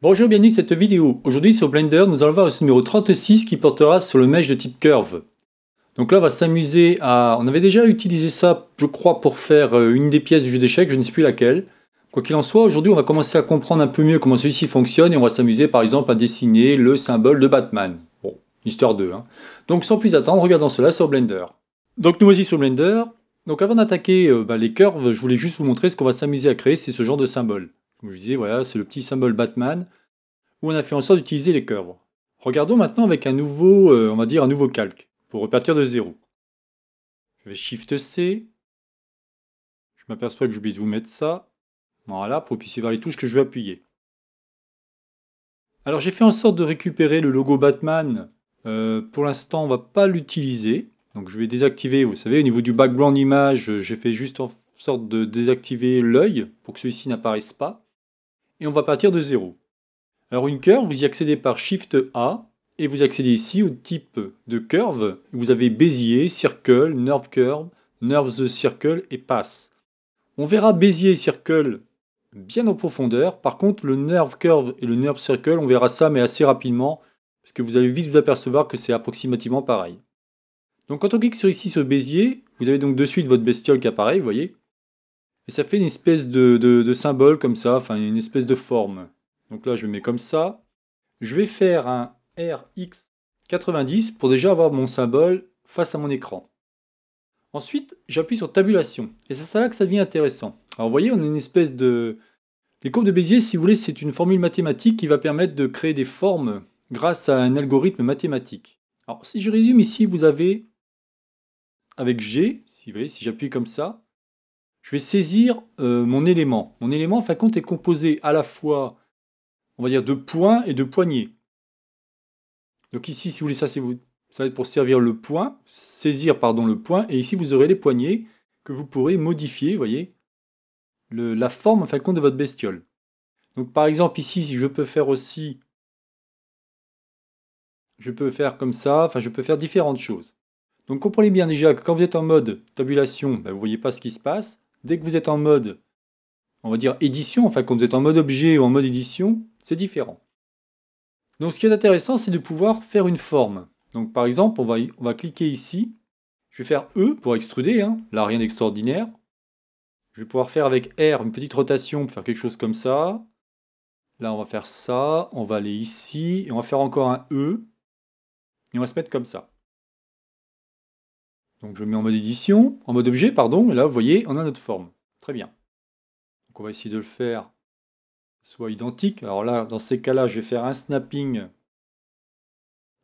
Bonjour, bienvenue dans cette vidéo. Aujourd'hui sur Blender, nous allons voir le numéro 36 qui portera sur le mesh de type curve. Donc là, on va s'amuser à... On avait déjà utilisé ça, je crois, pour faire euh, une des pièces du jeu d'échecs, je ne sais plus laquelle. Quoi qu'il en soit, aujourd'hui, on va commencer à comprendre un peu mieux comment celui-ci fonctionne et on va s'amuser, par exemple, à dessiner le symbole de Batman. Bon, histoire 2. Hein. Donc sans plus attendre, regardons cela sur Blender. Donc nous voici sur Blender. Donc avant d'attaquer euh, bah, les curves, je voulais juste vous montrer ce qu'on va s'amuser à créer, c'est ce genre de symbole. Comme je disais, voilà, c'est le petit symbole Batman, où on a fait en sorte d'utiliser les cœurs. Regardons maintenant avec un nouveau, euh, on va dire un nouveau calque, pour repartir de zéro. Je vais Shift-C. Je m'aperçois que j'ai oublié de vous mettre ça. Voilà, pour que vous puissiez voir les touches que je vais appuyer. Alors j'ai fait en sorte de récupérer le logo Batman. Euh, pour l'instant, on ne va pas l'utiliser. Donc je vais désactiver, vous savez, au niveau du background image, j'ai fait juste en sorte de désactiver l'œil pour que celui-ci n'apparaisse pas et on va partir de 0. Alors une curve, vous y accédez par Shift A, et vous accédez ici au type de curve. Vous avez Bézier, Circle, Nerve Curve, Nerve the Circle et Pass. On verra Bézier et Circle bien en profondeur. Par contre, le Nerve Curve et le Nerve Circle, on verra ça mais assez rapidement, parce que vous allez vite vous apercevoir que c'est approximativement pareil. Donc quand on clique sur ici sur Bézier, vous avez donc de suite votre bestiole qui apparaît, vous voyez. Et ça fait une espèce de, symbole comme ça, enfin une espèce de forme. Donc là, je le mets comme ça. Je vais faire un RX90 pour déjà avoir mon symbole face à mon écran. Ensuite, j'appuie sur tabulation. Et c'est là que ça devient intéressant. Alors vous voyez, on a une espèce de... Les courbes de Bézier, si vous voulez, c'est une formule mathématique qui va permettre de créer des formes grâce à un algorithme mathématique. Alors si je résume ici, vous avez avec G, si vous voyez, si j'appuie comme ça, je vais saisir euh, mon élément. Mon élément, en est composé à la fois, on va dire, de points et de poignées. Donc ici, si vous voulez, ça, vous, ça va être pour servir le point, saisir, pardon, le point. Et ici, vous aurez les poignées que vous pourrez modifier, vous voyez, la forme, en de votre bestiole. Donc par exemple, ici, si je peux faire aussi, je peux faire comme ça, enfin, je peux faire différentes choses. Donc comprenez bien déjà que quand vous êtes en mode tabulation, ben, vous ne voyez pas ce qui se passe. Dès que vous êtes en mode, on va dire édition, enfin quand vous êtes en mode objet ou en mode édition, c'est différent. Donc ce qui est intéressant, c'est de pouvoir faire une forme. Donc par exemple, on va, on va cliquer ici. Je vais faire E pour extruder, hein. là rien d'extraordinaire. Je vais pouvoir faire avec R une petite rotation pour faire quelque chose comme ça. Là, on va faire ça, on va aller ici, et on va faire encore un E, et on va se mettre comme ça. Donc je mets en mode édition, en mode objet, pardon, et là vous voyez, on a notre forme. Très bien. Donc on va essayer de le faire soit identique. Alors là, dans ces cas-là, je vais faire un snapping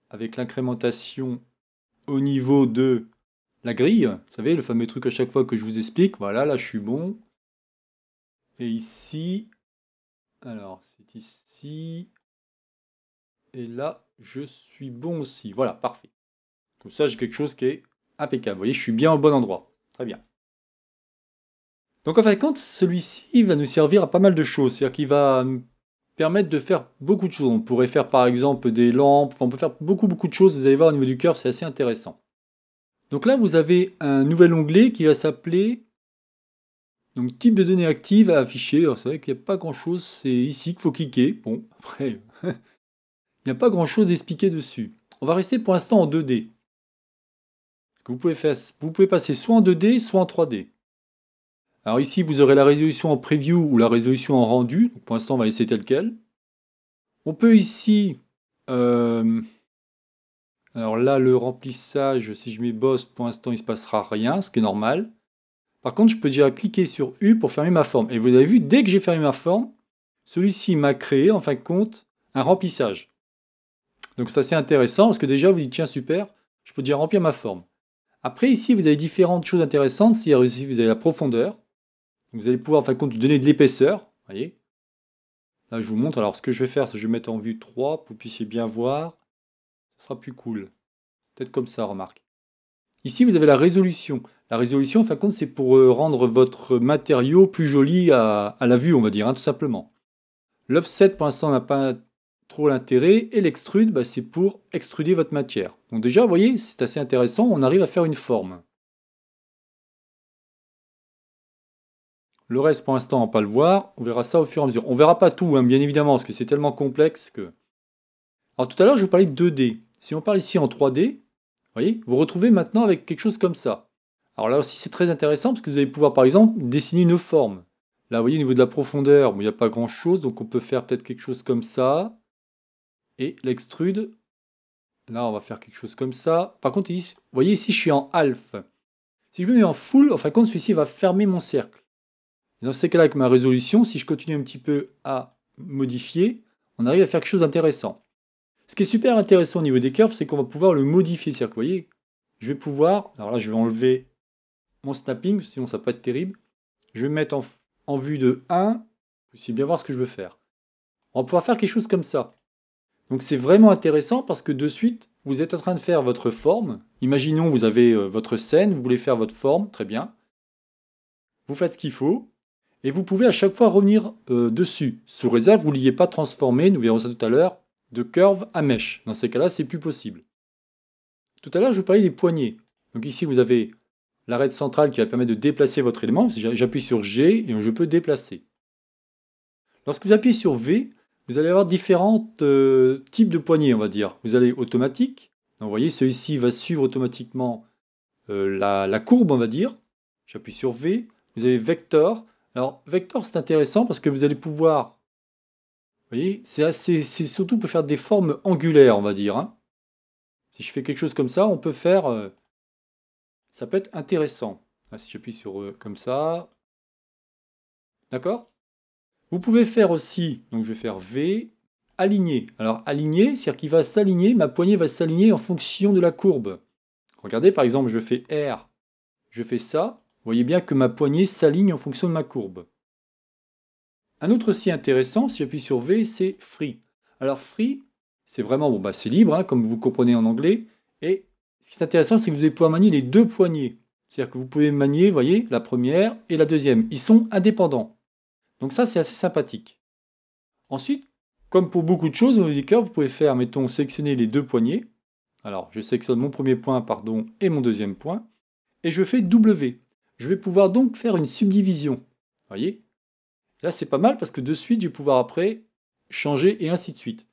avec l'incrémentation au niveau de la grille. Vous savez, le fameux truc à chaque fois que je vous explique. Voilà, là je suis bon. Et ici, alors c'est ici. Et là, je suis bon aussi. Voilà, parfait. Comme ça, j'ai quelque chose qui est Impeccable, vous voyez, je suis bien au bon endroit. Très bien. Donc en fin de compte, celui-ci va nous servir à pas mal de choses. C'est-à-dire qu'il va permettre de faire beaucoup de choses. On pourrait faire par exemple des lampes, enfin, on peut faire beaucoup beaucoup de choses. Vous allez voir au niveau du curve, c'est assez intéressant. Donc là, vous avez un nouvel onglet qui va s'appeler donc type de données actives à afficher. c'est vrai qu'il n'y a pas grand-chose, c'est ici qu'il faut cliquer. Bon, après, il n'y a pas grand-chose à dessus. On va rester pour l'instant en 2D vous pouvez passer soit en 2D, soit en 3D. Alors ici, vous aurez la résolution en preview ou la résolution en rendu. pour l'instant, on va laisser tel quel. On peut ici... Euh, alors là, le remplissage, si je mets boss, pour l'instant, il ne se passera rien, ce qui est normal. Par contre, je peux déjà cliquer sur U pour fermer ma forme. Et vous avez vu, dès que j'ai fermé ma forme, celui-ci m'a créé, en fin de compte, un remplissage. Donc c'est assez intéressant, parce que déjà, vous dites, tiens, super, je peux déjà remplir ma forme. Après, ici, vous avez différentes choses intéressantes. ici, vous avez la profondeur. vous allez pouvoir, en fin de compte, donner de l'épaisseur. voyez Là, je vous montre. Alors, ce que je vais faire, c'est que je vais mettre en vue 3 pour que vous puissiez bien voir. Ce sera plus cool. Peut-être comme ça, remarque. Ici, vous avez la résolution. La résolution, en fin de compte, c'est pour euh, rendre votre matériau plus joli à, la vue, on va dire, hein, tout simplement. L'offset, pour l'instant, n'a pas trop l'intérêt. Et l'extrude, bah, c'est pour extruder votre matière. Donc déjà, vous voyez, c'est assez intéressant, on arrive à faire une forme. Le reste, pour l'instant, on ne va pas le voir. On verra ça au fur et à mesure. On ne verra pas tout, hein, bien évidemment, parce que c'est tellement complexe que... Alors tout à l'heure, je vous parlais de 2D. Si on parle ici en 3D, vous voyez, vous retrouvez maintenant avec quelque chose comme ça. Alors là aussi, c'est très intéressant, parce que vous allez pouvoir, par exemple, dessiner une forme. Là, vous voyez, au niveau de la profondeur, il n'y a pas grand-chose, donc on peut faire peut-être quelque chose comme ça et l'extrude. Là, on va faire quelque chose comme ça. Par contre, vous voyez ici, je suis en half. Si je me mets en full, en fin de compte, celui-ci va fermer mon cercle. Dans ces cas-là, avec ma résolution, si je continue un petit peu à modifier, on arrive à faire quelque chose d'intéressant. Ce qui est super intéressant au niveau des curves, c'est qu'on va pouvoir le modifier. cest vous voyez, je vais pouvoir, alors là je vais enlever mon snapping, sinon ça va pas être terrible. Je vais mettre en, en vue de 1, vous bien voir ce que je veux faire. On va pouvoir faire quelque chose comme ça. Donc c'est vraiment intéressant parce que de suite, vous êtes en train de faire votre forme. Imaginons, vous avez euh, votre scène, vous voulez faire votre forme, très bien. Vous faites ce qu'il faut. Et vous pouvez à chaque fois revenir euh, dessus, sous réserve vous l'ayez pas transformé, nous verrons ça tout à l'heure, de curve à mèche. Dans ces cas-là, c'est plus possible. Tout à l'heure, je vous parlais des poignées. Donc ici, vous avez l'arête centrale qui va permettre de déplacer votre élément. J'appuie sur G et je peux déplacer. Lorsque vous appuyez sur V, vous allez avoir différents euh, types de poignées, on va dire. Vous allez automatique. Donc, vous voyez, celui-ci va suivre automatiquement euh, la, courbe, on va dire. J'appuie sur V. Vous avez vecteur. Alors, vecteur, c'est intéressant parce que vous allez pouvoir... Vous voyez, c'est assez... surtout pour faire des formes angulaires, on va dire. Hein. Si je fais quelque chose comme ça, on peut faire... Euh, ça peut être intéressant. Ah, si j'appuie sur comme ça. D'accord vous pouvez faire aussi, donc je vais faire V, aligner. Alors aligner, c'est-à-dire qu'il va s'aligner, ma poignée va s'aligner en fonction de la courbe. Regardez, par exemple, je fais R, je fais ça, vous voyez bien que ma poignée s'aligne en fonction de ma courbe. Un autre aussi intéressant, si j'appuie sur V, c'est free. Alors free, c'est vraiment, bon bah c'est libre, hein, comme vous comprenez en anglais, et ce qui est intéressant, c'est que vous allez pouvoir manier les deux poignées. C'est-à-dire que vous pouvez manier, vous voyez, la première et la deuxième. Ils sont indépendants. Donc ça, c'est assez sympathique. Ensuite, comme pour beaucoup de choses au que vous pouvez faire, mettons, sélectionner les deux poignées. Alors, je sélectionne mon premier point, pardon, et mon deuxième point. Et je fais W. Je vais pouvoir donc faire une subdivision. Vous voyez Là, c'est pas mal parce que de suite, je vais pouvoir après changer et ainsi de suite.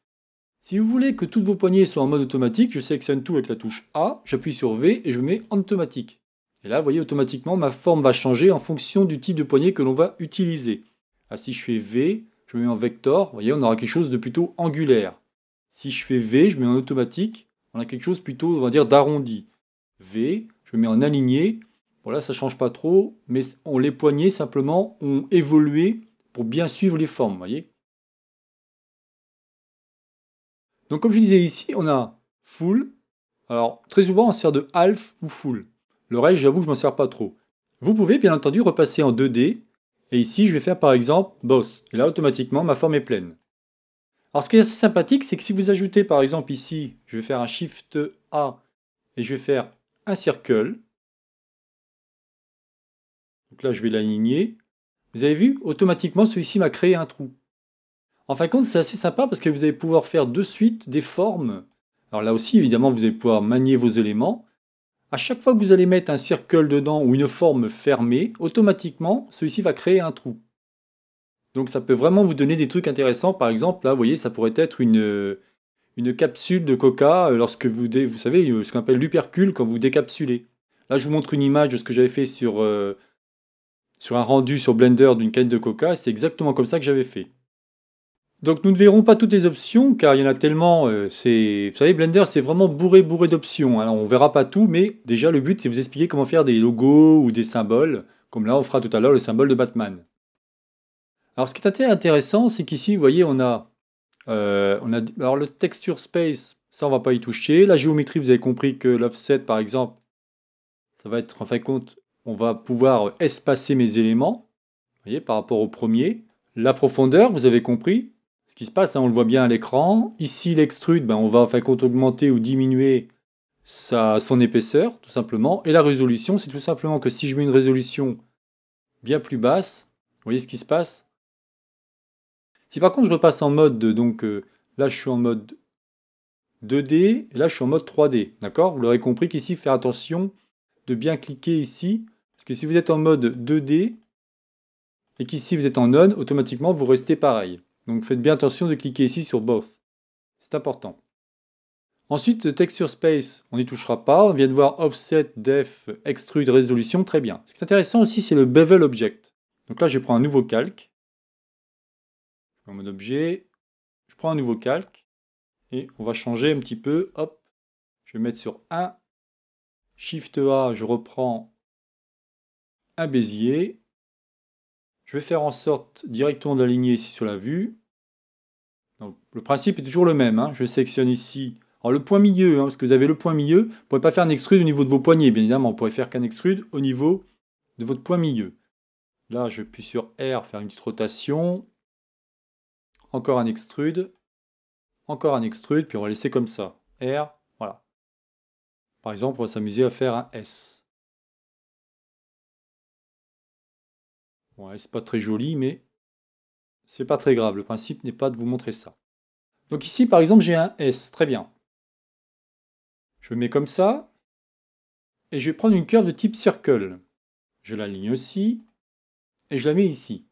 Si vous voulez que toutes vos poignées soient en mode automatique, je sélectionne tout avec la touche A, j'appuie sur V et je mets en automatique. Et là, vous voyez, automatiquement, ma forme va changer en fonction du type de poignée que l'on va utiliser. Ah, si je fais V, je me mets en vecteur, vous voyez, on aura quelque chose de plutôt angulaire. Si je fais V, je mets en automatique, on a quelque chose plutôt, on va dire, d'arrondi. V, je mets en aligné, voilà, ça change pas trop, mais on, les poignées simplement ont évolué pour bien suivre les formes, voyez. Donc comme je disais ici, on a full. Alors très souvent on sert de half ou full. Le reste, j'avoue, je m'en sers pas trop. Vous pouvez bien entendu repasser en 2D et ici, je vais faire par exemple boss. Et là, automatiquement, ma forme est pleine. Alors, ce qui est assez sympathique, c'est que si vous ajoutez par exemple ici, je vais faire un Shift A et je vais faire un circle. Donc là, je vais l'aligner. Vous avez vu, automatiquement, celui-ci m'a créé un trou. En fin de compte, c'est assez sympa parce que vous allez pouvoir faire de suite des formes. Alors là aussi, évidemment, vous allez pouvoir manier vos éléments. À chaque fois que vous allez mettre un circle dedans ou une forme fermée, automatiquement, celui-ci va créer un trou. Donc ça peut vraiment vous donner des trucs intéressants. Par exemple, là, vous voyez, ça pourrait être une, euh, capsule de coca euh, lorsque vous, vous savez, euh, ce qu'on appelle l'upercule quand vous décapsulez. Là, je vous montre une image de ce que j'avais fait sur, sur un rendu sur Blender d'une canne de coca. C'est exactement comme ça que j'avais fait. Donc nous ne verrons pas toutes les options car il y en a tellement. Euh, c'est, vous savez, Blender c'est vraiment bourré bourré d'options. Hein. Alors on verra pas tout, mais déjà le but c'est de vous expliquer comment faire des logos ou des symboles, comme là on fera tout à l'heure le symbole de Batman. Alors ce qui est intéressant, c'est qu'ici vous voyez on a, euh, on a, alors le texture space, ça on va pas y toucher. La géométrie, vous avez compris que l'offset par exemple, ça va être en fin de compte, on va pouvoir espacer mes éléments, vous voyez par rapport au premier. La profondeur, vous avez compris, ce qui se passe, hein, on le voit bien à l'écran. Ici, l'extrude, ben, on va enfin augmenter ou diminuer sa, son épaisseur, tout simplement. Et la résolution, c'est tout simplement que si je mets une résolution bien plus basse, vous voyez ce qui se passe Si par contre je repasse en mode, donc euh, là je suis en mode 2D, et là je suis en mode 3D, d'accord Vous l'aurez compris qu'ici, faire attention de bien cliquer ici, parce que si vous êtes en mode 2D, et qu'ici vous êtes en none, automatiquement vous restez pareil. Donc faites bien attention de cliquer ici sur bof. C'est important. Ensuite, texture space, on n'y touchera pas. On vient de voir offset, def, extrude, résolution, très bien. Ce qui est intéressant aussi, c'est le bevel object. Donc là, je prends un nouveau calque. En mode objet, je prends un nouveau calque. Et on va changer un petit peu. Hop, je vais mettre sur 1. Shift A, je reprends un bézier. Je vais faire en sorte directement d'aligner ici sur la vue le principe est toujours le même. Hein. Je sélectionne ici. le point milieu, hein, parce que vous avez le point milieu, vous ne pouvez pas faire un extrude au niveau de vos poignets, bien évidemment. Vous pourrait faire qu'un extrude au niveau de votre point milieu. Là, je puis sur R, faire une petite rotation. Encore un extrude. Encore un extrude, puis on va laisser comme ça. R, voilà. Par exemple, on va s'amuser à faire un S. c'est pas très joli, mais c'est pas très grave, le principe n'est pas de vous montrer ça. Donc ici, par exemple, j'ai un S, très bien. Je le mets comme ça, et je vais prendre une curve de type circle. Je l'aligne aussi, et je la mets ici.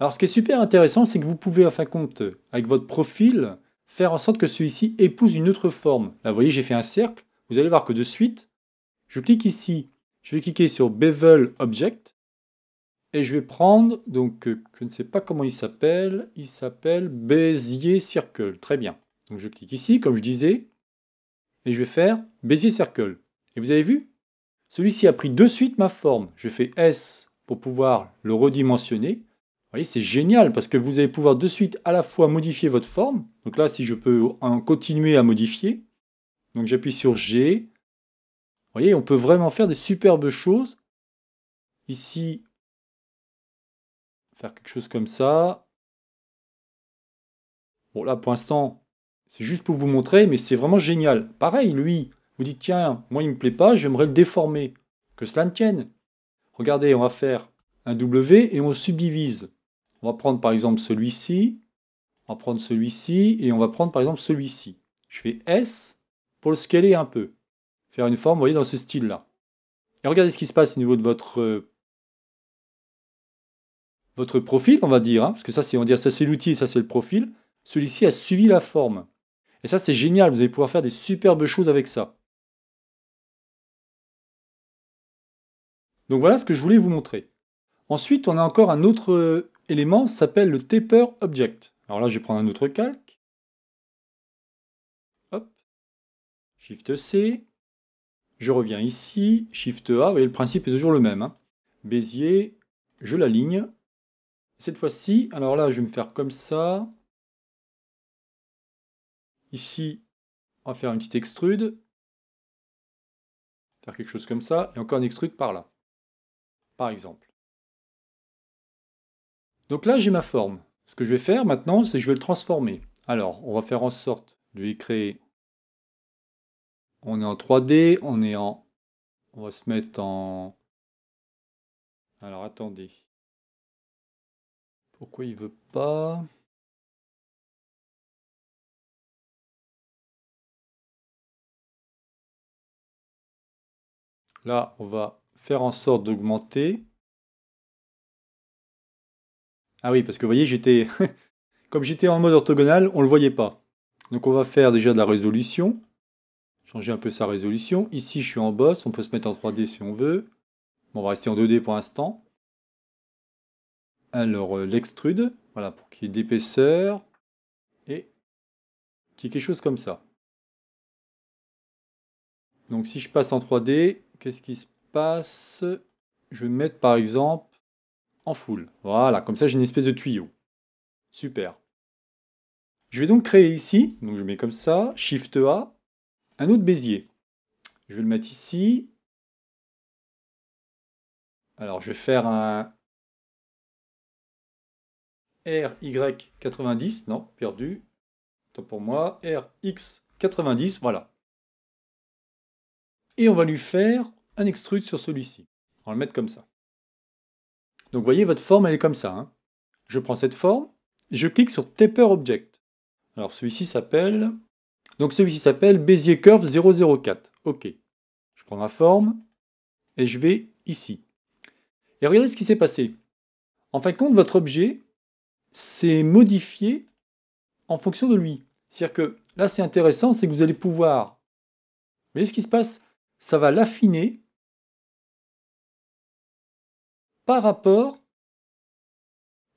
Alors ce qui est super intéressant, c'est que vous pouvez, en fin compte, avec votre profil, faire en sorte que celui-ci épouse une autre forme. Là, vous voyez, j'ai fait un cercle. Vous allez voir que de suite, je clique ici. Je vais cliquer sur Bevel Object. Et je vais prendre, donc euh, je ne sais pas comment il s'appelle, il s'appelle Bézier Circle. Très bien. Donc je clique ici, comme je disais, et je vais faire Bézier Circle. Et vous avez vu Celui-ci a pris de suite ma forme. Je fais S pour pouvoir le redimensionner. Vous voyez, c'est génial parce que vous allez pouvoir de suite à la fois modifier votre forme. Donc là, si je peux en continuer à modifier, donc j'appuie sur G. Vous voyez, on peut vraiment faire des superbes choses. Ici, Faire quelque chose comme ça. Bon, là, pour l'instant, c'est juste pour vous montrer, mais c'est vraiment génial. Pareil, lui, vous dites, tiens, moi, il me plaît pas, j'aimerais le déformer. Que cela ne tienne. Regardez, on va faire un W et on subdivise. On va prendre, par exemple, celui-ci. On va prendre celui-ci et on va prendre, par exemple, celui-ci. Je fais S pour le scaler un peu. Faire une forme, vous voyez, dans ce style-là. Et regardez ce qui se passe au niveau de votre euh, votre profil, on va dire, hein, parce que ça c'est on va dire ça c'est l'outil, ça c'est le profil. Celui-ci a suivi la forme. Et ça c'est génial, vous allez pouvoir faire des superbes choses avec ça. Donc voilà ce que je voulais vous montrer. Ensuite, on a encore un autre euh, élément, ça s'appelle le taper object. Alors là, je vais prendre un autre calque. Hop. Shift C. Je reviens ici, Shift A, vous voyez, le principe est toujours le même. Hein. Bézier, je l'aligne, cette fois-ci, alors là, je vais me faire comme ça. Ici, on va faire une petite extrude. Faire quelque chose comme ça. Et encore une extrude par là. Par exemple. Donc là, j'ai ma forme. Ce que je vais faire maintenant, c'est que je vais le transformer. Alors, on va faire en sorte de lui créer... On est en 3D, on est en... On va se mettre en... Alors, attendez. Pourquoi il veut pas Là, on va faire en sorte d'augmenter. Ah oui, parce que vous voyez, j'étais comme j'étais en mode orthogonal, on ne le voyait pas. Donc on va faire déjà de la résolution. Changer un peu sa résolution. Ici, je suis en boss. On peut se mettre en 3D si on veut. on va rester en 2D pour l'instant. Alors, euh, l'extrude, voilà, pour qu'il y ait d'épaisseur et qu'il y ait quelque chose comme ça. Donc, si je passe en 3D, qu'est-ce qui se passe Je vais mettre, par exemple, en full. Voilà, comme ça, j'ai une espèce de tuyau. Super. Je vais donc créer ici, donc je mets comme ça, Shift A, un autre bézier. Je vais le mettre ici. Alors, je vais faire un, RY90, non, perdu, pour moi, RX90, voilà. Et on va lui faire un extrude sur celui-ci. On va le mettre comme ça. Donc vous voyez, votre forme, elle est comme ça. Hein. Je prends cette forme, je clique sur Taper Object. Alors celui-ci s'appelle... Donc celui-ci s'appelle Bézier Curve 004. Ok. Je prends ma forme et je vais ici. Et regardez ce qui s'est passé. En fin de compte, votre objet, c'est modifié en fonction de lui. C'est-à-dire que là, c'est intéressant, c'est que vous allez pouvoir... Vous voyez ce qui se passe Ça va l'affiner par rapport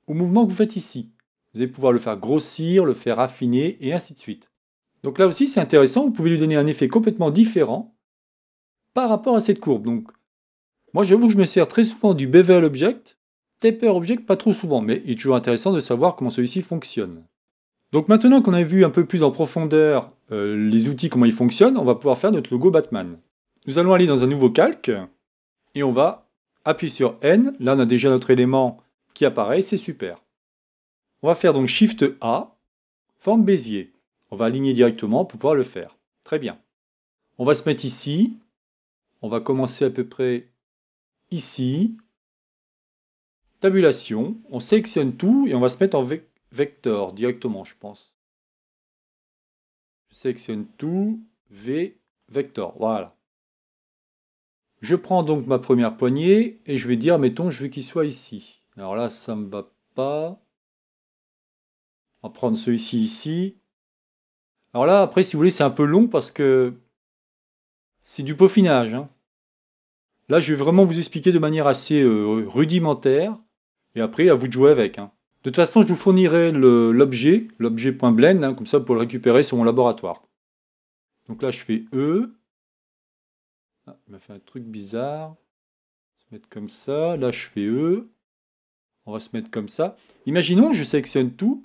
au mouvement que vous faites ici. Vous allez pouvoir le faire grossir, le faire affiner, et ainsi de suite. Donc là aussi, c'est intéressant, vous pouvez lui donner un effet complètement différent par rapport à cette courbe. Donc, moi, j'avoue que je me sers très souvent du bevel object object pas trop souvent, mais il est toujours intéressant de savoir comment celui-ci fonctionne. Donc maintenant qu'on a vu un peu plus en profondeur euh, les outils, comment ils fonctionnent, on va pouvoir faire notre logo Batman. Nous allons aller dans un nouveau calque, et on va appuyer sur N, là on a déjà notre élément qui apparaît, c'est super. On va faire donc Shift A, forme Bézier. On va aligner directement pour pouvoir le faire. Très bien. On va se mettre ici, on va commencer à peu près ici, tabulation, on sélectionne tout et on va se mettre en vecteur directement, je pense. sélectionne tout, V, vecteur, voilà. Je prends donc ma première poignée et je vais dire, mettons, je veux qu'il soit ici. Alors là, ça ne me va pas. On va prendre celui-ci ici. Alors là, après, si vous voulez, c'est un peu long parce que c'est du peaufinage. Hein. Là, je vais vraiment vous expliquer de manière assez euh, rudimentaire et après, à vous de jouer avec. Hein. De toute façon, je vous fournirai l'objet, l'objet.blend, hein, comme ça pour le récupérer sur mon laboratoire. Donc là, je fais E. Ah, il m'a fait un truc bizarre. se mettre comme ça. Là, je fais E. On va se mettre comme ça. Imaginons, que je sélectionne tout.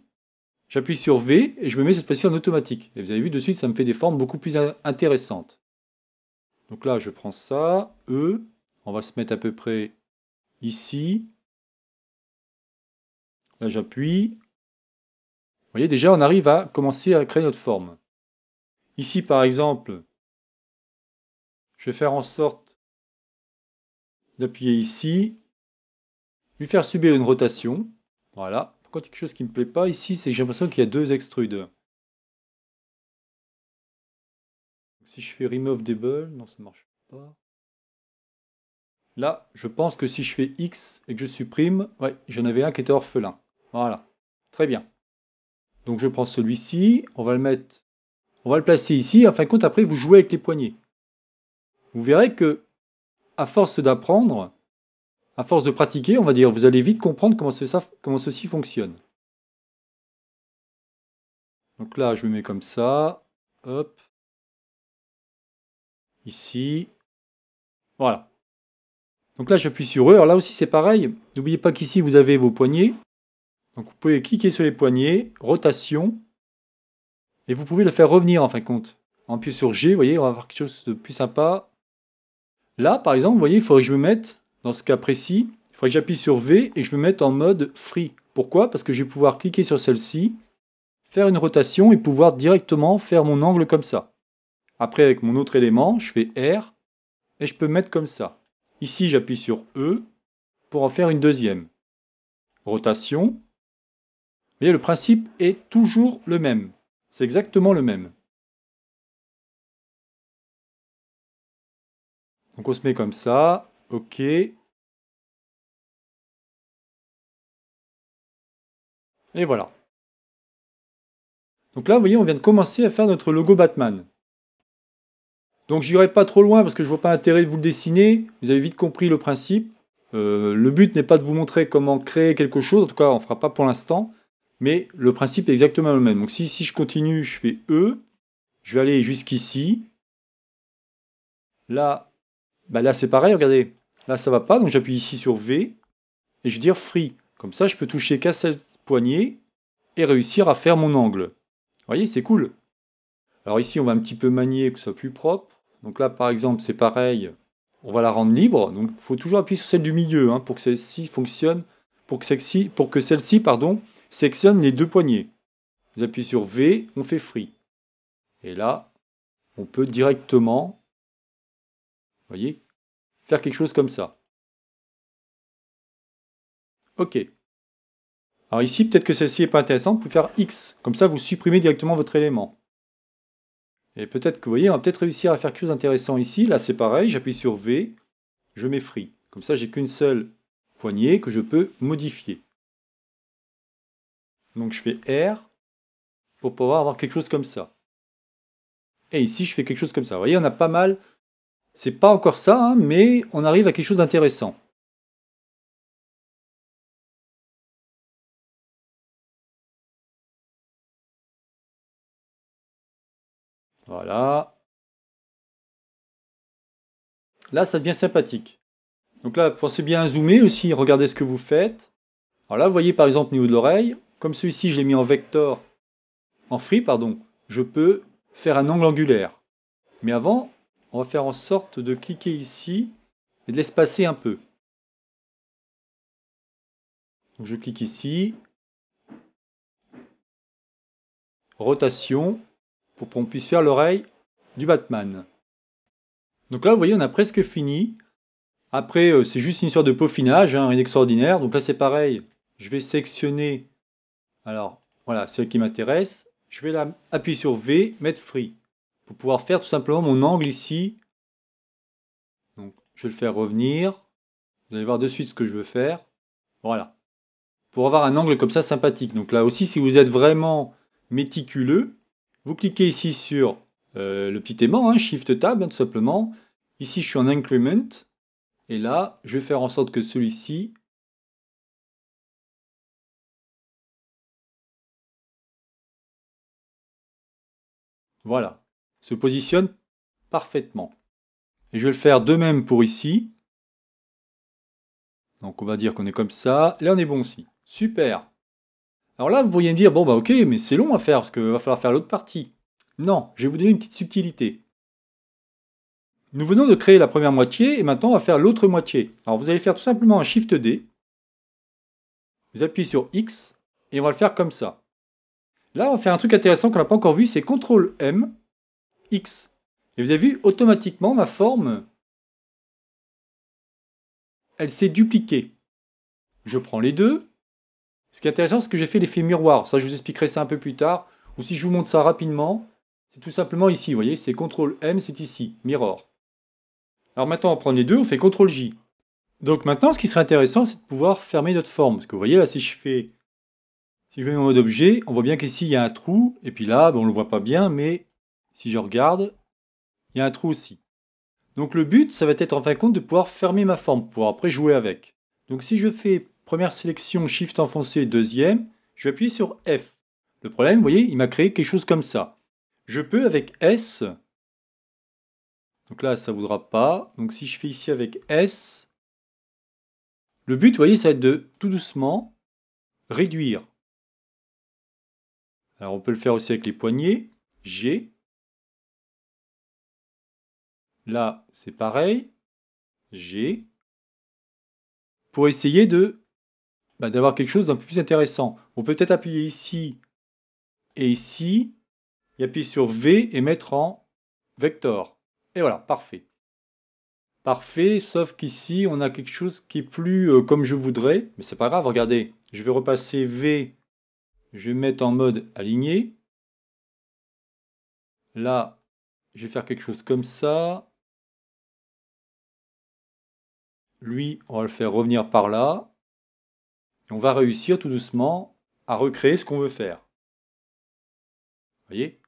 J'appuie sur V et je me mets cette fois-ci en automatique. Et vous avez vu, de suite, ça me fait des formes beaucoup plus intéressantes. Donc là, je prends ça, E. On va se mettre à peu près ici. Là, j'appuie. Vous voyez, déjà, on arrive à commencer à créer notre forme. Ici, par exemple, je vais faire en sorte d'appuyer ici, lui faire subir une rotation. Voilà. y quelque chose qui ne me plaît pas ici, c'est que j'ai l'impression qu'il y a deux extrudes. Si je fais remove Double, non, ça ne marche pas. Là, je pense que si je fais X et que je supprime, ouais, j'en avais un qui était orphelin. Voilà. Très bien. Donc je prends celui-ci, on va le mettre, on va le placer ici. En fin de compte, après, vous jouez avec les poignets. Vous verrez que, à force d'apprendre, à force de pratiquer, on va dire, vous allez vite comprendre comment, comment ceci fonctionne. Donc là, je me mets comme ça. Hop. Ici. Voilà. Donc là, j'appuie sur eux. Alors là aussi, c'est pareil. N'oubliez pas qu'ici, vous avez vos poignées. Donc vous pouvez cliquer sur les poignées, rotation, et vous pouvez le faire revenir en fin de compte. En plus sur G, vous voyez, on va avoir quelque chose de plus sympa. Là, par exemple, vous voyez, il faudrait que je me mette, dans ce cas précis, il faudrait que j'appuie sur V et je me mette en mode free. Pourquoi Parce que je vais pouvoir cliquer sur celle-ci, faire une rotation et pouvoir directement faire mon angle comme ça. Après, avec mon autre élément, je fais R et je peux mettre comme ça. Ici, j'appuie sur E pour en faire une deuxième. Rotation, mais le principe est toujours le même. C'est exactement le même. Donc on se met comme ça. OK. Et voilà. Donc là, vous voyez, on vient de commencer à faire notre logo Batman. Donc j'irai pas trop loin parce que je vois pas l'intérêt de vous le dessiner. Vous avez vite compris le principe. Euh, le but n'est pas de vous montrer comment créer quelque chose, en tout cas on ne fera pas pour l'instant mais le principe est exactement le même. Donc si, si je continue, je fais E, je vais aller jusqu'ici. Là, bah là c'est pareil, regardez. Là, ça va pas, donc j'appuie ici sur V, et je vais dire Free. Comme ça, je peux toucher qu'à cette poignée et réussir à faire mon angle. Vous voyez, c'est cool. Alors ici, on va un petit peu manier que ce soit plus propre. Donc là, par exemple, c'est pareil. On va la rendre libre. Donc, il faut toujours appuyer sur celle du milieu hein, pour que celle-ci fonctionne, pour que pour que celle-ci, pardon, sectionne les deux poignées. Vous appuyez sur V, on fait free. Et là, on peut directement, voyez, faire quelque chose comme ça. OK. Alors ici, peut-être que celle-ci n'est pas intéressante, vous pouvez faire X. Comme ça, vous supprimez directement votre élément. Et peut-être que vous voyez, on va peut-être réussir à faire quelque chose d'intéressant ici. Là, c'est pareil, j'appuie sur V, je mets free. Comme ça, j'ai qu'une seule poignée que je peux modifier. Donc je fais R pour pouvoir avoir quelque chose comme ça. Et ici, je fais quelque chose comme ça. Vous voyez, on a pas mal. C'est pas encore ça, hein, mais on arrive à quelque chose d'intéressant. Voilà. Là, ça devient sympathique. Donc là, pensez bien à zoomer aussi, regardez ce que vous faites. Alors là, vous voyez par exemple au niveau de l'oreille, comme celui-ci, je l'ai mis en vecteur, en free, pardon, je peux faire un angle angulaire. Mais avant, on va faire en sorte de cliquer ici et de l'espacer un peu. je clique ici. Rotation, pour qu'on puisse faire l'oreille du Batman. Donc là, vous voyez, on a presque fini. Après, euh, c'est juste une histoire de peaufinage, hein, rien d'extraordinaire. Donc là, c'est pareil. Je vais sectionner alors, voilà, ce qui m'intéresse. Je vais la appuyer sur V, mettre Free. Pour pouvoir faire tout simplement mon angle ici. Donc, je vais le faire revenir. Vous allez voir de suite ce que je veux faire. Voilà. Pour avoir un angle comme ça sympathique. Donc là aussi, si vous êtes vraiment méticuleux, vous cliquez ici sur euh, le petit aimant, hein, Shift Tab, hein, tout simplement. Ici, je suis en Increment. Et là, je vais faire en sorte que celui-ci Voilà, se positionne parfaitement. Et je vais le faire de même pour ici. Donc on va dire qu'on est comme ça. Là on est bon aussi. Super. Alors là vous pourriez me dire, bon bah ok, mais c'est long à faire parce qu'il va falloir faire l'autre partie. Non, je vais vous donner une petite subtilité. Nous venons de créer la première moitié et maintenant on va faire l'autre moitié. Alors vous allez faire tout simplement un Shift D. Vous appuyez sur X et on va le faire comme ça. Là, on fait un truc intéressant qu'on n'a pas encore vu, c'est CTRL M, X. Et vous avez vu, automatiquement, ma forme, elle s'est dupliquée. Je prends les deux. Ce qui est intéressant, c'est que j'ai fait l'effet miroir. Ça, je vous expliquerai ça un peu plus tard. Ou si je vous montre ça rapidement, c'est tout simplement ici. Vous voyez, c'est CTRL M, c'est ici, mirror. Alors maintenant, on prend les deux, on fait CTRL J. Donc maintenant, ce qui serait intéressant, c'est de pouvoir fermer notre forme. Parce que vous voyez, là, si je fais je vais en mode objet, on voit bien qu'ici il y a un trou, et puis là, ben, on ne le voit pas bien, mais si je regarde, il y a un trou aussi. Donc le but, ça va être en fin de compte de pouvoir fermer ma forme, pour après jouer avec. Donc si je fais première sélection, Shift enfoncé, deuxième, je vais appuyer sur F. Le problème, vous voyez, il m'a créé quelque chose comme ça. Je peux avec S, donc là ça ne voudra pas, donc si je fais ici avec S, le but, vous voyez, ça va être de tout doucement réduire. Alors on peut le faire aussi avec les poignées. G. Là, c'est pareil. G. Pour essayer de bah, d'avoir quelque chose d'un peu plus intéressant. On peut peut-être appuyer ici et ici, et appuyer sur V et mettre en vector. Et voilà, parfait. Parfait, sauf qu'ici, on a quelque chose qui est plus euh, comme je voudrais. Mais c'est pas grave, regardez. Je vais repasser V je vais mettre en mode aligné. Là, je vais faire quelque chose comme ça. Lui, on va le faire revenir par là. Et on va réussir tout doucement à recréer ce qu'on veut faire. Vous voyez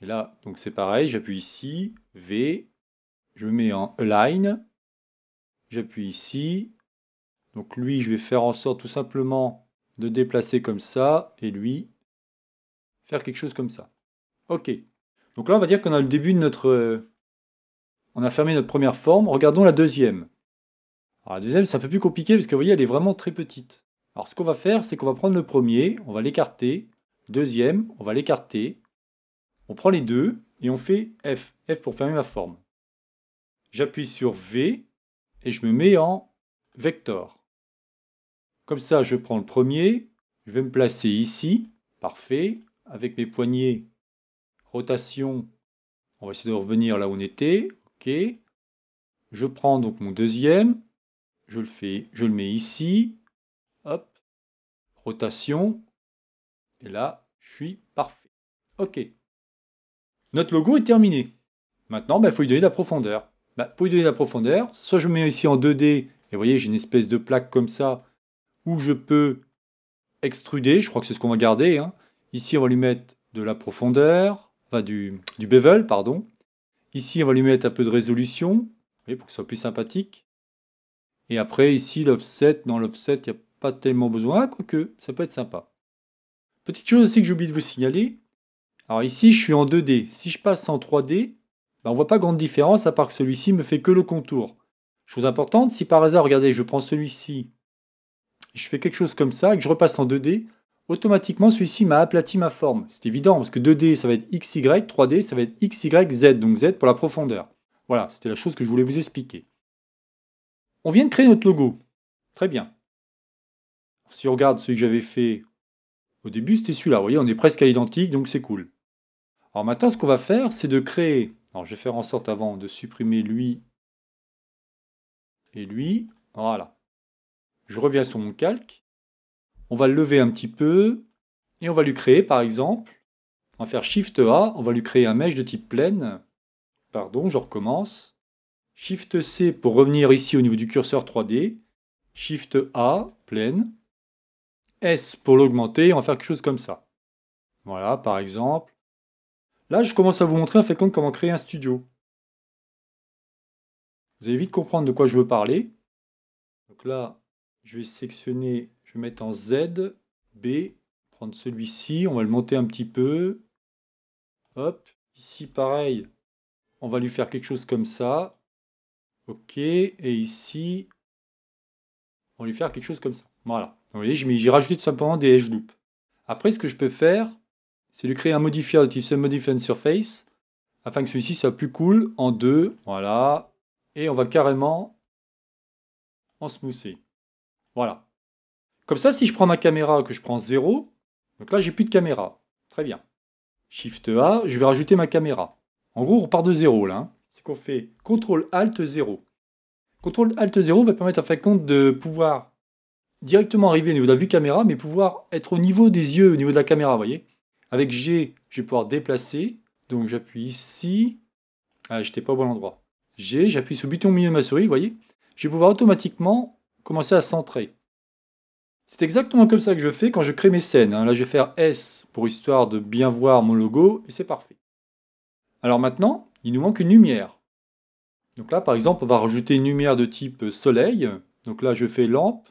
Et là, donc c'est pareil, j'appuie ici, V, je mets en Align, j'appuie ici. Donc lui, je vais faire en sorte tout simplement de déplacer comme ça, et lui, faire quelque chose comme ça. Ok. Donc là, on va dire qu'on a le début de notre... Euh, on a fermé notre première forme. Regardons la deuxième. Alors la deuxième, c'est un peu plus compliqué, parce que vous voyez, elle est vraiment très petite. Alors ce qu'on va faire, c'est qu'on va prendre le premier, on va l'écarter. Deuxième, on va l'écarter. On prend les deux, et on fait F. F pour fermer ma forme. J'appuie sur V, et je me mets en vector. Comme ça, je prends le premier, je vais me placer ici, parfait, avec mes poignets, rotation, on va essayer de revenir là où on était, ok. Je prends donc mon deuxième, je le fais, je le mets ici, hop, rotation, et là, je suis parfait. Ok. Notre logo est terminé. Maintenant, bah, il faut lui donner de la profondeur. Bah, pour lui donner de la profondeur, soit je mets ici en 2D, et vous voyez, j'ai une espèce de plaque comme ça, où je peux extruder, je crois que c'est ce qu'on va garder. Hein. Ici, on va lui mettre de la profondeur, enfin du, du bevel, pardon. Ici, on va lui mettre un peu de résolution, pour que ce soit plus sympathique. Et après, ici, l'offset, dans l'offset, il n'y a pas tellement besoin, quoique, ça peut être sympa. Petite chose aussi que j'ai oublié de vous signaler. Alors ici, je suis en 2D. Si je passe en 3D, ben, on ne voit pas grande différence, à part que celui-ci me fait que le contour. Chose importante, si par hasard, regardez, je prends celui-ci je fais quelque chose comme ça et que je repasse en 2D, automatiquement celui-ci m'a aplati ma forme. C'est évident parce que 2D ça va être XY, 3D ça va être XYZ, Z, donc Z pour la profondeur. Voilà, c'était la chose que je voulais vous expliquer. On vient de créer notre logo. Très bien. Si on regarde celui que j'avais fait au début, c'était celui-là. Vous voyez, on est presque à l'identique, donc c'est cool. Alors maintenant, ce qu'on va faire, c'est de créer... Alors je vais faire en sorte avant de supprimer lui et lui. Voilà. Je reviens sur mon calque. On va le lever un petit peu et on va lui créer, par exemple, on va faire Shift A, on va lui créer un mesh de type pleine, Pardon, je recommence. Shift C pour revenir ici au niveau du curseur 3D. Shift A, pleine, S pour l'augmenter, on va faire quelque chose comme ça. Voilà, par exemple. Là, je commence à vous montrer en fait compte comment créer un studio. Vous allez vite comprendre de quoi je veux parler. Donc là, je vais sectionner, je vais mettre en Z, B, prendre celui-ci, on va le monter un petit peu. Hop, ici pareil, on va lui faire quelque chose comme ça. Ok, et ici, on va lui faire quelque chose comme ça. Voilà, vous voyez, j'ai rajouté tout simplement des edge loops. Après, ce que je peux faire, c'est lui créer un modifier de type submodify surface, afin que celui-ci soit plus cool en deux, voilà, et on va carrément en smoother. Voilà. Comme ça, si je prends ma caméra, que je prends 0, donc là, j'ai plus de caméra. Très bien. Shift A, je vais rajouter ma caméra. En gros, on part de 0 là. Hein. C'est qu'on fait CTRL ALT 0. CTRL ALT 0 va permettre en compte de pouvoir directement arriver au niveau de la vue caméra, mais pouvoir être au niveau des yeux, au niveau de la caméra, vous voyez. Avec G, je vais pouvoir déplacer. Donc j'appuie ici. Ah, j'étais pas au bon endroit. G, j'appuie sur le bouton au milieu de ma souris, vous voyez. Je vais pouvoir automatiquement commencer à centrer. C'est exactement comme ça que je fais quand je crée mes scènes. Hein. Là, je vais faire S pour histoire de bien voir mon logo, et c'est parfait. Alors maintenant, il nous manque une lumière. Donc là, par exemple, on va rajouter une lumière de type soleil. Donc là, je fais lampe.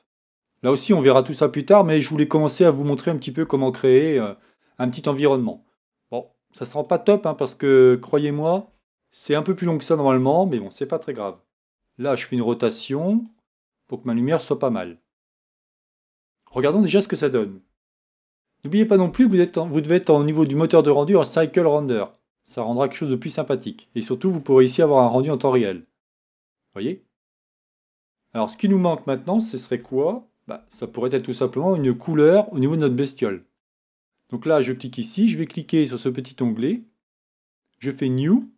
Là aussi, on verra tout ça plus tard, mais je voulais commencer à vous montrer un petit peu comment créer euh, un petit environnement. Bon, ça ne se pas top, hein, parce que, croyez-moi, c'est un peu plus long que ça normalement, mais bon, c'est pas très grave. Là, je fais une rotation, pour que ma lumière soit pas mal. Regardons déjà ce que ça donne. N'oubliez pas non plus que vous, devez être au niveau du moteur de rendu en Cycle Render. Ça rendra quelque chose de plus sympathique. Et surtout, vous pourrez ici avoir un rendu en temps réel. Voyez Alors, ce qui nous manque maintenant, ce serait quoi bah, Ça pourrait être tout simplement une couleur au niveau de notre bestiole. Donc là, je clique ici, je vais cliquer sur ce petit onglet. Je fais New.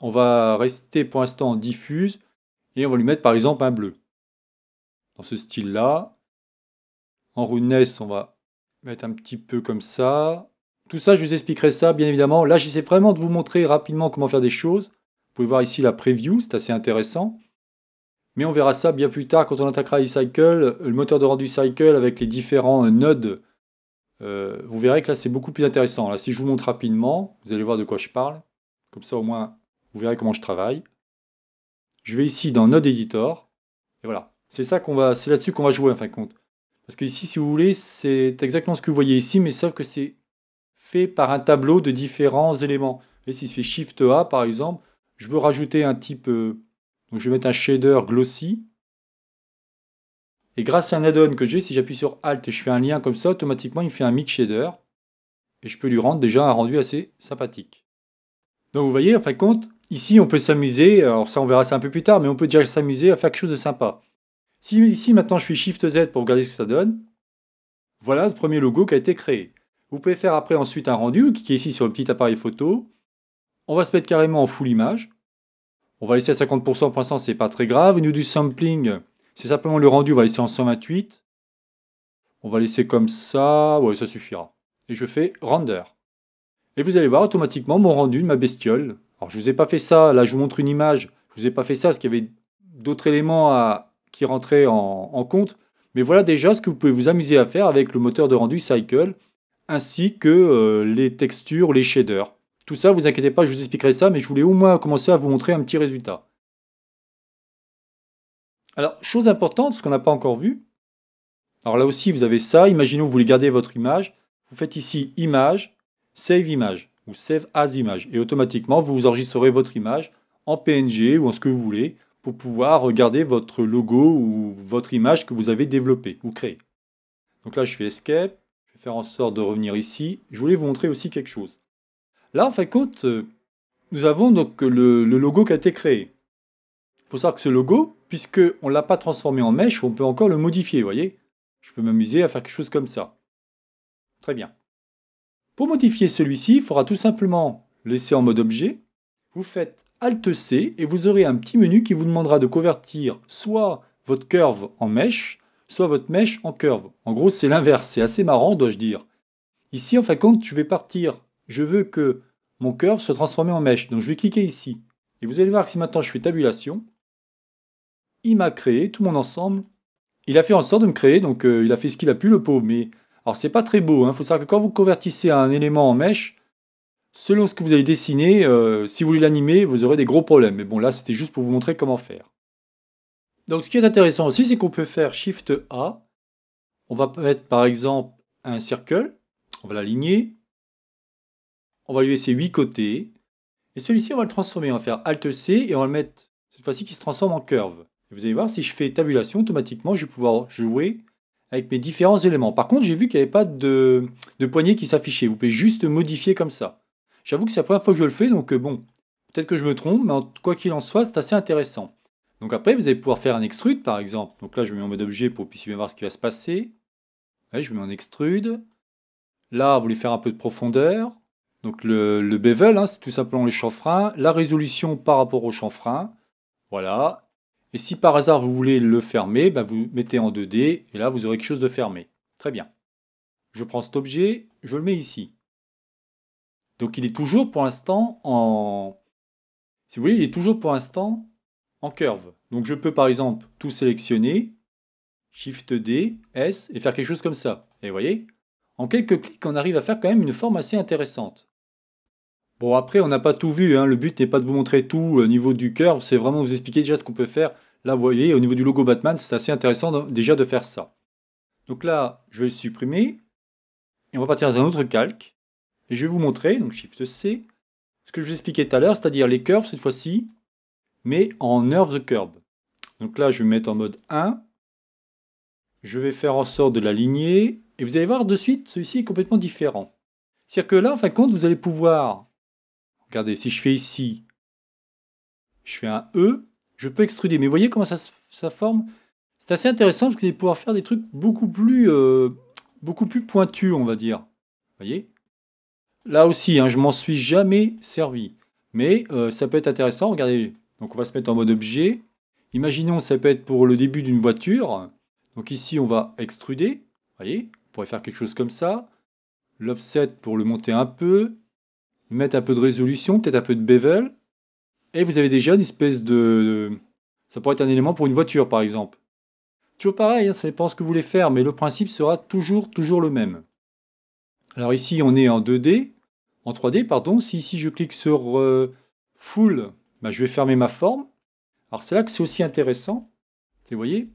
On va rester pour l'instant en diffuse et on va lui mettre par exemple un bleu. Dans ce style-là. En runness on va mettre un petit peu comme ça. Tout ça, je vous expliquerai ça, bien évidemment. Là, j'essaie vraiment de vous montrer rapidement comment faire des choses. Vous pouvez voir ici la preview, c'est assez intéressant. Mais on verra ça bien plus tard quand on attaquera e-cycle, le moteur de rendu cycle avec les différents euh, nodes. Euh, vous verrez que là, c'est beaucoup plus intéressant. Là, si je vous montre rapidement, vous allez voir de quoi je parle. Comme ça, au moins, vous verrez comment je travaille. Je vais ici dans Node Editor. Et voilà. C'est ça qu'on va, c'est là-dessus qu'on va jouer en fin de compte. Parce que ici, si vous voulez, c'est exactement ce que vous voyez ici, mais sauf que c'est fait par un tableau de différents éléments. Et si je fais Shift A, par exemple, je veux rajouter un type. Euh, donc je vais mettre un shader glossy. Et grâce à un add-on que j'ai, si j'appuie sur Alt et je fais un lien comme ça, automatiquement il me fait un mix shader. Et je peux lui rendre déjà un rendu assez sympathique. Donc vous voyez, en fin de compte, Ici, on peut s'amuser, alors ça on verra ça un peu plus tard, mais on peut déjà s'amuser à faire quelque chose de sympa. Si ici maintenant je fais Shift Z pour regarder ce que ça donne, voilà le premier logo qui a été créé. Vous pouvez faire après ensuite un rendu qui est ici sur le petit appareil photo. On va se mettre carrément en full image. On va laisser à 50% pour l'instant, c'est pas très grave. Au niveau du sampling, c'est simplement le rendu, on va laisser en 128. On va laisser comme ça, ouais ça suffira. Et je fais render. Et vous allez voir automatiquement mon rendu de ma bestiole alors, je ne vous ai pas fait ça, là, je vous montre une image, je ne vous ai pas fait ça parce qu'il y avait d'autres éléments qui rentraient en, compte. Mais voilà déjà ce que vous pouvez vous amuser à faire avec le moteur de rendu Cycle, ainsi que euh, les textures, les shaders. Tout ça, vous inquiétez pas, je vous expliquerai ça, mais je voulais au moins commencer à vous montrer un petit résultat. Alors, chose importante, ce qu'on n'a pas encore vu. Alors là aussi, vous avez ça. Imaginons que vous voulez garder votre image. Vous faites ici Image, Save Image ou Save as image. Et automatiquement, vous enregistrerez votre image en PNG ou en ce que vous voulez pour pouvoir regarder votre logo ou votre image que vous avez développée ou créée. Donc là, je fais Escape. Je vais faire en sorte de revenir ici. Je voulais vous montrer aussi quelque chose. Là, en fin de euh, nous avons donc le, le logo qui a été créé. Il faut savoir que ce logo, puisqu'on ne l'a pas transformé en mèche, on peut encore le modifier, vous voyez Je peux m'amuser à faire quelque chose comme ça. Très bien. Pour modifier celui-ci, il faudra tout simplement laisser en mode objet. Vous faites Alt-C et vous aurez un petit menu qui vous demandera de convertir soit votre curve en mèche, soit votre mèche en curve. En gros, c'est l'inverse, c'est assez marrant, dois-je dire. Ici, en fin de compte, je vais partir, je veux que mon curve soit transformé en mèche. Donc je vais cliquer ici. Et vous allez voir que si maintenant je fais tabulation, il m'a créé tout mon ensemble. Il a fait en sorte de me créer, donc euh, il a fait ce qu'il a pu, le pauvre, mais alors c'est pas très beau, il hein. faut savoir que quand vous convertissez un élément en mèche, selon ce que vous avez dessiné, euh, si vous voulez l'animer, vous aurez des gros problèmes. Mais bon là c'était juste pour vous montrer comment faire. Donc ce qui est intéressant aussi, c'est qu'on peut faire Shift A. On va mettre par exemple un cercle, on va l'aligner, on va lui laisser 8 côtés, et celui-ci on va le transformer, on va faire Alt C et on va le mettre cette fois-ci qui se transforme en curve. vous allez voir, si je fais tabulation, automatiquement je vais pouvoir jouer avec mes différents éléments. Par contre, j'ai vu qu'il n'y avait pas de, poignée qui s'affichait. Vous pouvez juste modifier comme ça. J'avoue que c'est la première fois que je le fais, donc euh, bon, peut-être que je me trompe, mais quoi qu'il en soit, c'est assez intéressant. Donc après, vous allez pouvoir faire un extrude, par exemple. Donc là, je mets en mode objet pour que vous puissiez bien voir ce qui va se passer. je mets en extrude. Là, vous voulez faire un peu de profondeur. Donc le, bevel, hein, c'est tout simplement le chanfrein. La résolution par rapport au chanfrein. Voilà. Et si par hasard vous voulez le fermer, bah, vous mettez en 2D et là vous aurez quelque chose de fermé. Très bien. Je prends cet objet, je le mets ici. Donc il est toujours pour l'instant en... Si vous voulez, il est toujours pour l'instant en curve. Donc je peux par exemple tout sélectionner, Shift D, S, et faire quelque chose comme ça. Et vous voyez, en quelques clics, on arrive à faire quand même une forme assez intéressante. Bon, après, on n'a pas tout vu. Hein. Le but n'est pas de vous montrer tout au euh, niveau du curve. C'est vraiment vous expliquer déjà ce qu'on peut faire. Là, vous voyez, au niveau du logo Batman, c'est assez intéressant déjà de faire ça. Donc là, je vais le supprimer. Et on va partir dans un autre calque. Et je vais vous montrer, donc Shift-C, ce que je vous expliquais tout à l'heure, c'est-à-dire les curves cette fois-ci, mais en Nerve the Curve. Donc là, je vais me mettre en mode 1. Je vais faire en sorte de l'aligner. Et vous allez voir de suite, celui-ci est complètement différent. C'est-à-dire que là, en fin de compte, vous allez pouvoir Regardez, si je fais ici, je fais un E, je peux extruder. Mais voyez comment ça, ça forme C'est assez intéressant parce que vous allez pouvoir faire des trucs beaucoup plus, euh, beaucoup plus pointus, on va dire. voyez Là aussi, je hein, je m'en suis jamais servi. Mais euh, ça peut être intéressant. Regardez, donc on va se mettre en mode objet. Imaginons, ça peut être pour le début d'une voiture. Donc ici, on va extruder. Vous voyez, on pourrait faire quelque chose comme ça. L'offset pour le monter un peu mettre un peu de résolution, peut-être un peu de bevel. Et vous avez déjà une espèce de... Ça pourrait être un élément pour une voiture, par exemple. Toujours pareil, hein, ça dépend ce que vous voulez faire, mais le principe sera toujours, toujours le même. Alors ici, on est en 2D, en 3D, pardon. Si ici, je clique sur euh, Full, ben, je vais fermer ma forme. Alors c'est là que c'est aussi intéressant. Vous voyez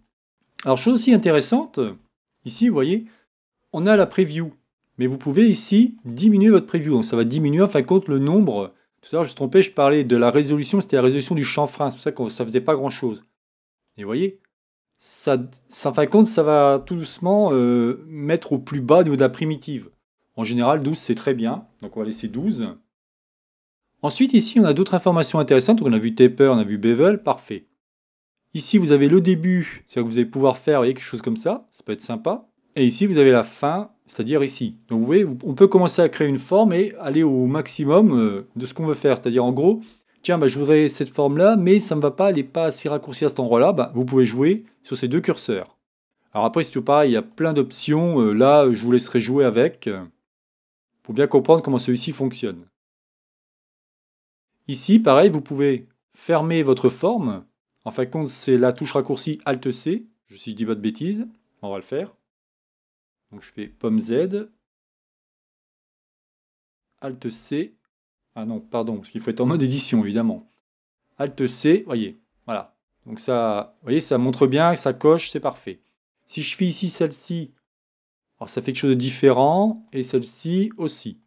Alors chose aussi intéressante, ici, vous voyez, on a la preview mais vous pouvez ici diminuer votre preview. Donc ça va diminuer en fin de compte le nombre. Tout à l'heure, je me trompais, je parlais de la résolution, c'était la résolution du chanfrein, c'est pour ça que ça ne faisait pas grand-chose. Et vous voyez, ça, en fin de compte, ça va tout doucement euh, mettre au plus bas au niveau de la primitive. En général, 12, c'est très bien, donc on va laisser 12. Ensuite, ici, on a d'autres informations intéressantes. Donc, on a vu Taper, on a vu Bevel, parfait. Ici, vous avez le début, c'est-à-dire que vous allez pouvoir faire quelque chose comme ça, ça peut être sympa. Et ici, vous avez la fin, c'est-à-dire ici. Donc vous voyez, on peut commencer à créer une forme et aller au maximum euh, de ce qu'on veut faire. C'est-à-dire en gros, tiens, bah, je voudrais cette forme-là, mais ça ne me va pas, elle n'est pas assez raccourcie à cet endroit-là. Bah, vous pouvez jouer sur ces deux curseurs. Alors après, c'est tout pareil, il y a plein d'options. Euh, là, je vous laisserai jouer avec euh, pour bien comprendre comment celui-ci fonctionne. Ici, pareil, vous pouvez fermer votre forme. En fin de compte, c'est la touche raccourci Alt-C. Je, si je dis pas de bêtises, on va le faire. Donc je fais pomme Z, Alt C, ah non, pardon, parce qu'il faut être en mode édition évidemment. Alt C, voyez, voilà. Donc ça, voyez, ça montre bien, ça coche, c'est parfait. Si je fais ici celle-ci, alors ça fait quelque chose de différent, et celle-ci aussi.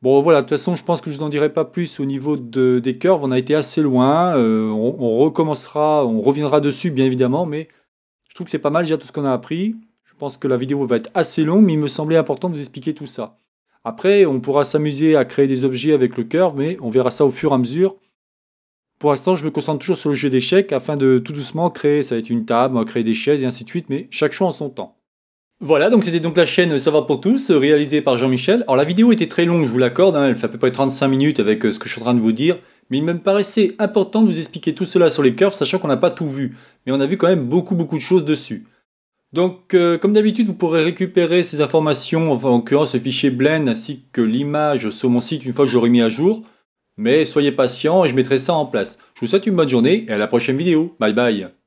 Bon voilà, de toute façon, je pense que je n'en dirai pas plus au niveau des curves. On a été assez loin. Euh, on, on, recommencera, on reviendra dessus, bien évidemment, mais je trouve que c'est pas mal déjà tout ce qu'on a appris. Je pense que la vidéo va être assez longue, mais il me semblait important de vous expliquer tout ça. Après, on pourra s'amuser à créer des objets avec le curve, mais on verra ça au fur et à mesure. Pour l'instant, je me concentre toujours sur le jeu d'échecs afin de tout doucement créer, ça va être une table, créer des chaises et ainsi de suite, mais chaque chose en son temps. Voilà, donc c'était donc la chaîne Ça va pour tous, réalisée par Jean-Michel. Alors la vidéo était très longue, je vous l'accorde, hein, elle fait à peu près 35 minutes avec euh, ce que je suis en train de vous dire, mais il me paraissait important de vous expliquer tout cela sur les curves, sachant qu'on n'a pas tout vu, mais on a vu quand même beaucoup beaucoup de choses dessus. Donc, euh, comme d'habitude, vous pourrez récupérer ces informations, en l'occurrence le fichier Blend ainsi que l'image sur mon site une fois que j'aurai mis à jour. Mais soyez patient et je mettrai ça en place. Je vous souhaite une bonne journée et à la prochaine vidéo. Bye bye